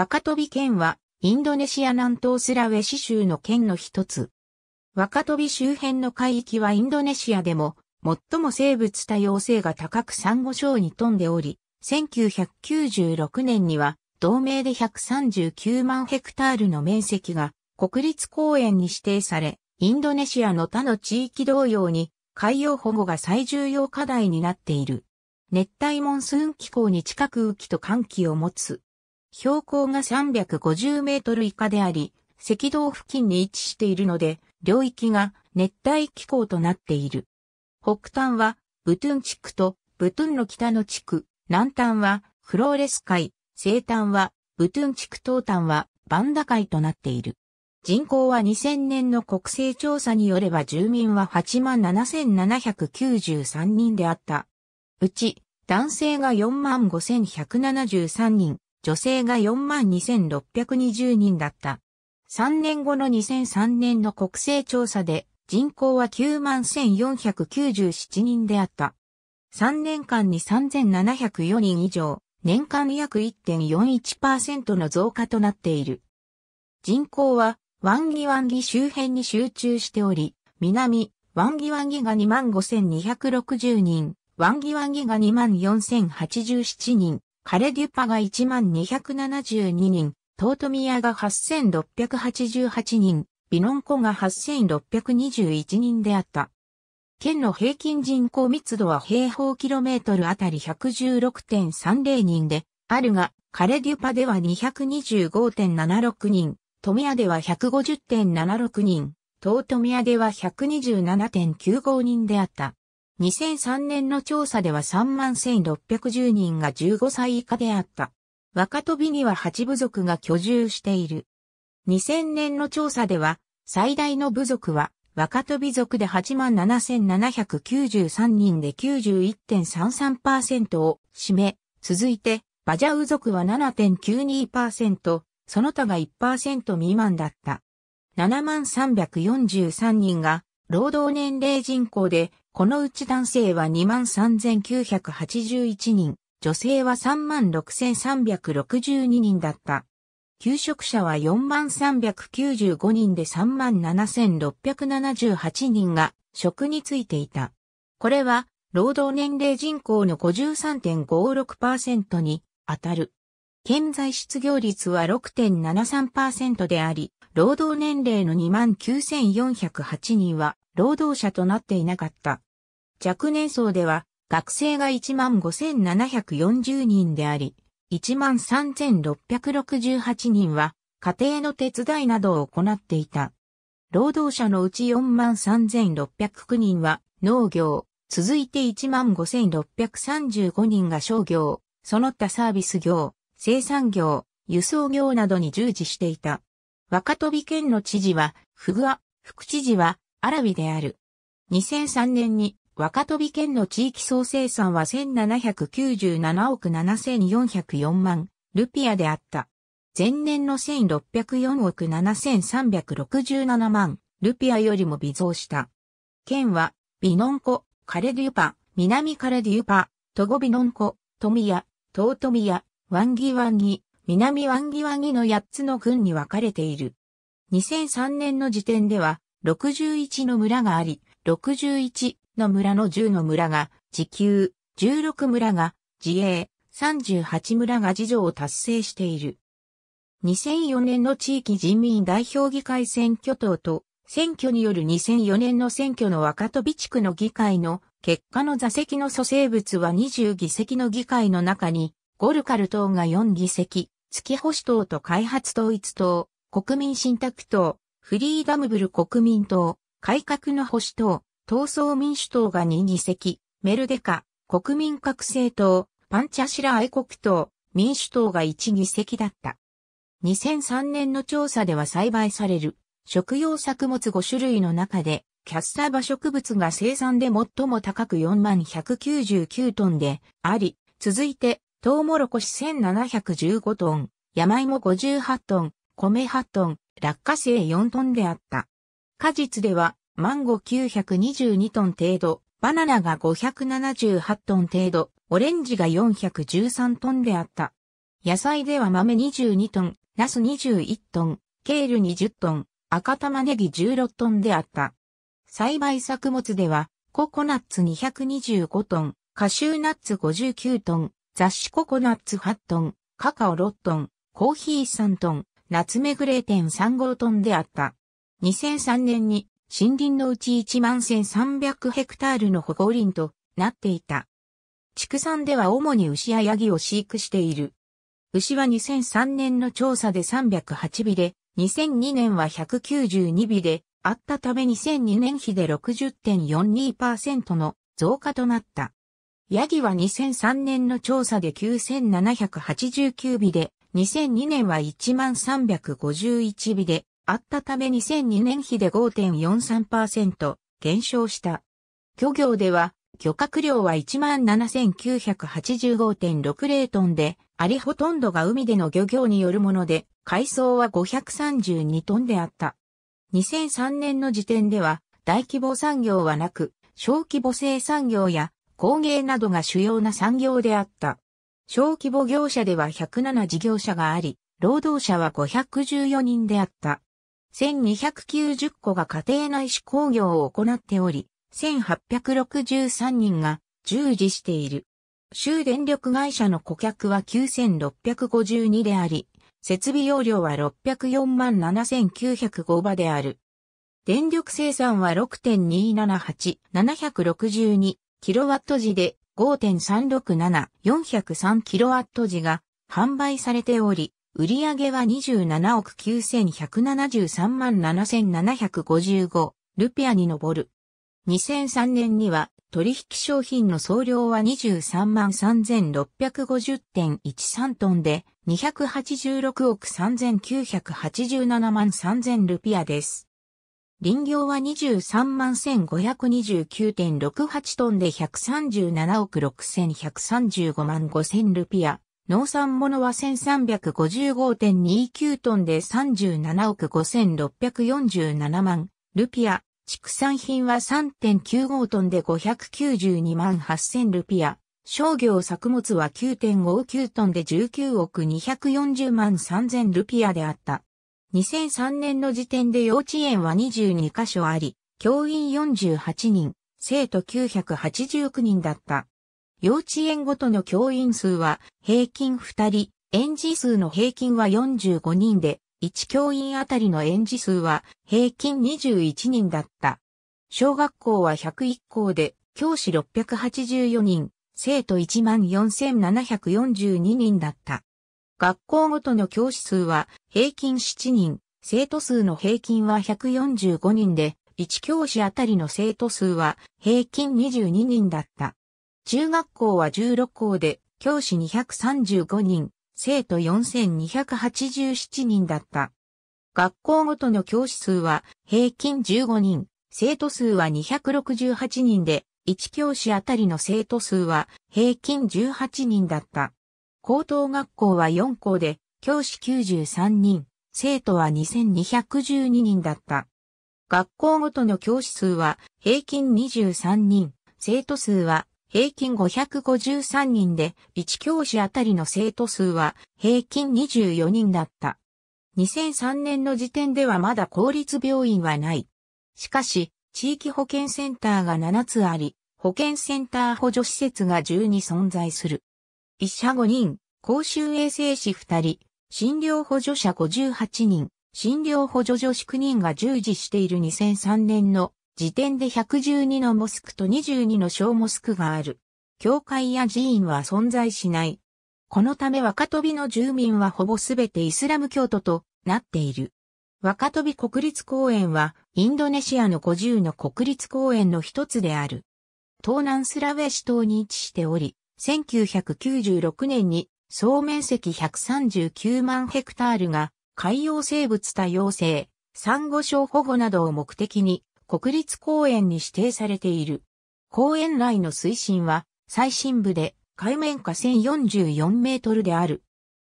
若飛県は、インドネシア南東スラウェシ州の県の一つ。若飛周辺の海域はインドネシアでも、最も生物多様性が高くサンゴ礁に富んでおり、1996年には、同盟で139万ヘクタールの面積が国立公園に指定され、インドネシアの他の地域同様に海洋保護が最重要課題になっている。熱帯モンスーン気候に近く雨季と寒気を持つ標高が350メートル以下であり、赤道付近に位置しているので、領域が熱帯気候となっている。北端はブトゥン地区とブトゥンの北の地区、南端はフローレス海、西端はブトゥン地区東端はバンダ海となっている。人口は2000年の国勢調査によれば住民は87,793人であった。うち、男性が45,173人、女性が42,620人だった。3年後の2003年の国勢調査で人口は91,497人であった。3年間に3,704人以上、年間約1.41%の増加となっている。人口はワンギワンギ周辺に集中しており、南、ワンギワンギが25,260人、ワンギワンギが24,087人、カレデュパが1272人、トートミアが8688人、ビノンコが8621人であった。県の平均人口密度は平方キロメートルあたり116.30人で、あるが、カレデュパでは225.76人、トミアでは150.76人、トートミアでは127.95人であった。2003年の調査では3万1610人が15歳以下であった。若飛びには8部族が居住している。2000年の調査では、最大の部族は、若飛び族で87,793人で91.33%を占め、続いて、バジャウ族は7.92%、その他が1%未満だった。7343人が、労働年齢人口でこのうち男性は23,981人、女性は36,362人だった。求職者は4395人で37,678人が職についていた。これは労働年齢人口の53.56%に当たる。現在失業率は6.73%であり、労働年齢の29,408人は労働者となっていなかった。若年層では学生が15,740人であり、13,668人は家庭の手伝いなどを行っていた。労働者のうち43,609人は農業、続いて15,635人が商業、その他サービス業、生産業、輸送業などに従事していた。若飛県の知事は、フグア、副知事は、アラビである。2003年に若飛県の地域総生産は1797億7404万ルピアであった。前年の1604億7367万ルピアよりも微増した。県は、ビノンコ、カレデュパ、南カレデュパ、トゴビノンコ、トミヤ、トートミヤ、ワンギワンギ、南ワンギワンギの8つの郡に分かれている。2003年の時点では61の村があり、61の村の10の村が時給、16村が自衛、38村が事情を達成している。2004年の地域人民代表議会選挙等と、選挙による2004年の選挙の若飛地区の議会の結果の座席の蘇生物は20議席の議会の中に、ゴルカル党が4議席、月星党と開発統一党、国民信託党、フリーダムブル国民党、改革の保守党、闘争民主党が2議席、メルデカ、国民革生党、パンチャシラ愛国党、民主党が1議席だった。2003年の調査では栽培される食用作物5種類の中で、キャッサバ植物が生産で最も高く4199トンであり、続いて、トウモロコシ1715トン、山芋58トン、米8トン、落花生4トンであった。果実では、マンゴー922トン程度、バナナが578トン程度、オレンジが413トンであった。野菜では豆22トン、ナス21トン、ケール20トン、赤玉ねぎ16トンであった。栽培作物では、ココナッツ225トン、カシューナッツ59トン、雑誌ココナッツ8トン、カカオ6トン、コーヒー3トン、ナツメグ0.35トンであった。2003年に森林のうち1万1300ヘクタールの保護林となっていた。畜産では主に牛やヤギを飼育している。牛は2003年の調査で308尾で、2002年は192尾で、あったため2002年比で60.42%の増加となった。ヤギは2003年の調査で9789尾で、2002年は1351尾で、あったため2002年比で5.43%減少した。漁業では、漁獲量は17,985.60トンで、ありほとんどが海での漁業によるもので、海藻は532トンであった。2003年の時点では、大規模産業はなく、小規模生産業や工芸などが主要な産業であった。小規模業者では107事業者があり、労働者は514人であった。1290個が家庭内試工業を行っており、1863人が従事している。州電力会社の顧客は9652であり、設備容量は604万7905場である。電力生産は6.278762キロワット時で5.367403キロワット時が販売されており、売上は27億9173万7755ルピアに上る。2003年には取引商品の総量は23万3650.13トンで286億3987万3000ルピアです。林業は23万1529.68トンで137億6135万5000ルピア。農産物は1355.29トンで37億5647万、ルピア、畜産品は3.95トンで592万8000ルピア、商業作物は9.59トンで19億240万3000ルピアであった。2003年の時点で幼稚園は22カ所あり、教員48人、生徒989人だった。幼稚園ごとの教員数は平均2人、園児数の平均は45人で、1教員あたりの園児数は平均21人だった。小学校は101校で、教師684人、生徒14,742人だった。学校ごとの教師数は平均7人、生徒数の平均は145人で、1教師あたりの生徒数は平均22人だった。中学校は16校で、教師235人、生徒4287人だった。学校ごとの教師数は平均15人、生徒数は268人で、1教師あたりの生徒数は平均18人だった。高等学校は4校で、教師93人、生徒は2212人だった。学校ごとの教師数は平均23人、生徒数は平均553人で、1教師あたりの生徒数は平均24人だった。2003年の時点ではまだ公立病院はない。しかし、地域保健センターが7つあり、保健センター補助施設が12存在する。医者5人、公衆衛生士2人、診療補助者58人、診療補助助子9人が従事している2003年の時点で112のモスクと22の小モスクがある。教会や寺院は存在しない。このため若飛びの住民はほぼすべてイスラム教徒となっている。若飛び国立公園はインドネシアの50の国立公園の一つである。東南スラウェシ島に位置しており、1996年に総面積139万ヘクタールが海洋生物多様性、産後礁保護などを目的に国立公園に指定されている。公園内の水深は最深部で海面下1044メートルである。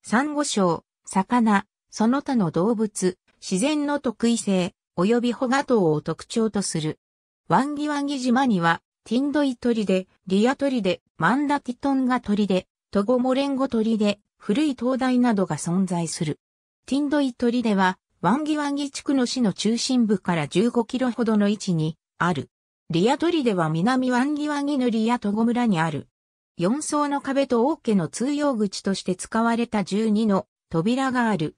サンゴ礁、魚、その他の動物、自然の特異性、及びホガ島を特徴とする。ワンギワンギ島には、ティンドイトリで、リアトリで、マンダティトンガトリで、トゴモレンゴトリで、古い灯台などが存在する。ティンドイトリでは、ワンギワンギ地区の市の中心部から15キロほどの位置にある。リアトリでは南ワンギワンギのリアトゴ村にある。4層の壁と王家の通用口として使われた12の扉がある。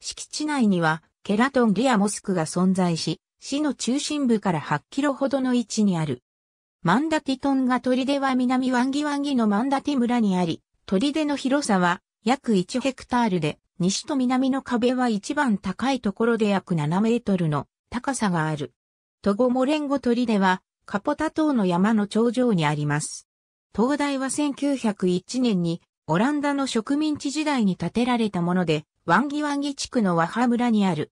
敷地内にはケラトンリアモスクが存在し、市の中心部から8キロほどの位置にある。マンダティトンがデは南ワンギワンギのマンダティ村にあり、トデの広さは約1ヘクタールで、西と南の壁は一番高いところで約7メートルの高さがある。トゴモレンゴ砦では、カポタ島の山の頂上にあります。灯台は1901年にオランダの植民地時代に建てられたもので、ワンギワンギ地区の和派村にある。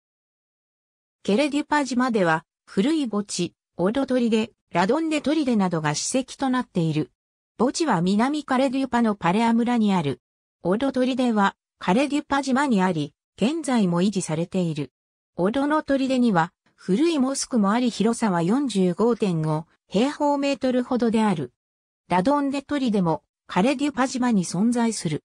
ケレデュパ島では、古い墓地、オドリデ、ラドンデデなどが史跡となっている。墓地は南カレデュパのパレア村にある。オドデは、カレデュパ島にあり、現在も維持されている。オドの砦には、古いモスクもあり広さは45.5平方メートルほどである。ラドンデ砦も、カレデュパ島に存在する。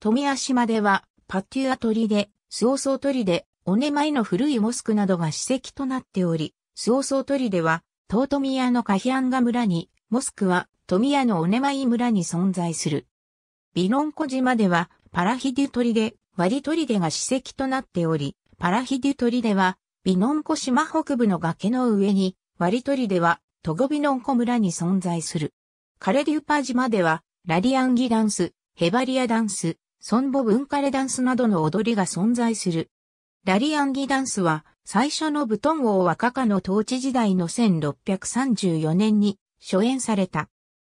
富谷島では、パテュア砦、スオソウ砦、オネマイの古いモスクなどが史跡となっており、スオソウ砦は、トートミヤのカヒアンガ村に、モスクは、富谷のオネマイ村に存在する。ビノンコ島では、パラヒデュトリデ、ワリトリデが史跡となっており、パラヒデュトリデは、ビノンコ島北部の崖の上に、ワリトリデは、トゴビノンコ村に存在する。カレデューパ島では、ラリアンギダンス、ヘバリアダンス、ソンボ文化レダンスなどの踊りが存在する。ラリアンギダンスは、最初のブトン王はカカの統治時代の1634年に初演された。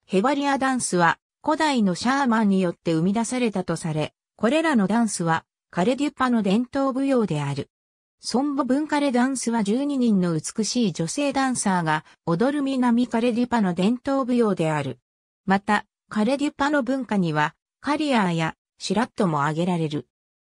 ヘバリアダンスは、古代のシャーマンによって生み出されたとされ、これらのダンスはカレデュパの伝統舞踊である。ソンボ文化レダンスは12人の美しい女性ダンサーが踊る南カレデュパの伝統舞踊である。また、カレデュパの文化にはカリアーやシラットも挙げられる。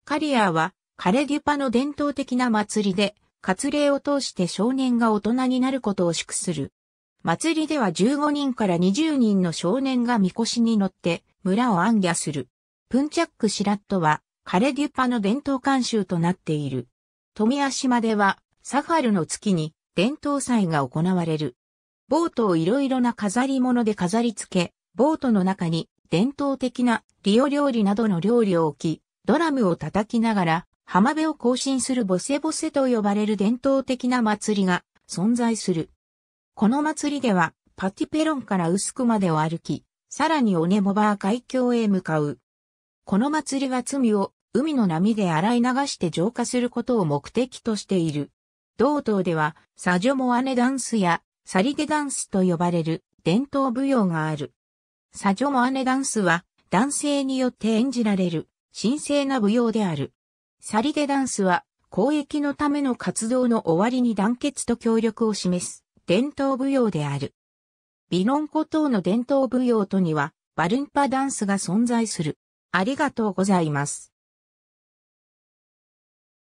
カリアーはカレデュパの伝統的な祭りで、割礼を通して少年が大人になることを祝する祭りでは15人から20人の少年がみこしに乗って村を暗夜する。プンチャックシラットはカレデュパの伝統慣習となっている。富谷島ではサファルの月に伝統祭が行われる。ボートをいろいろな飾り物で飾り付け、ボートの中に伝統的なリオ料理などの料理を置き、ドラムを叩きながら浜辺を行進するボセボセと呼ばれる伝統的な祭りが存在する。この祭りでは、パティペロンから薄くまでを歩き、さらにオネモバー海峡へ向かう。この祭りは罪を海の波で洗い流して浄化することを目的としている。同東では、サジョモアネダンスやサリゲダンスと呼ばれる伝統舞踊がある。サジョモアネダンスは男性によって演じられる神聖な舞踊である。サリゲダンスは公益のための活動の終わりに団結と協力を示す伝統舞踊である。ビノンコ等の伝統舞踊とには、バルンパダンスが存在する。ありがとうございます。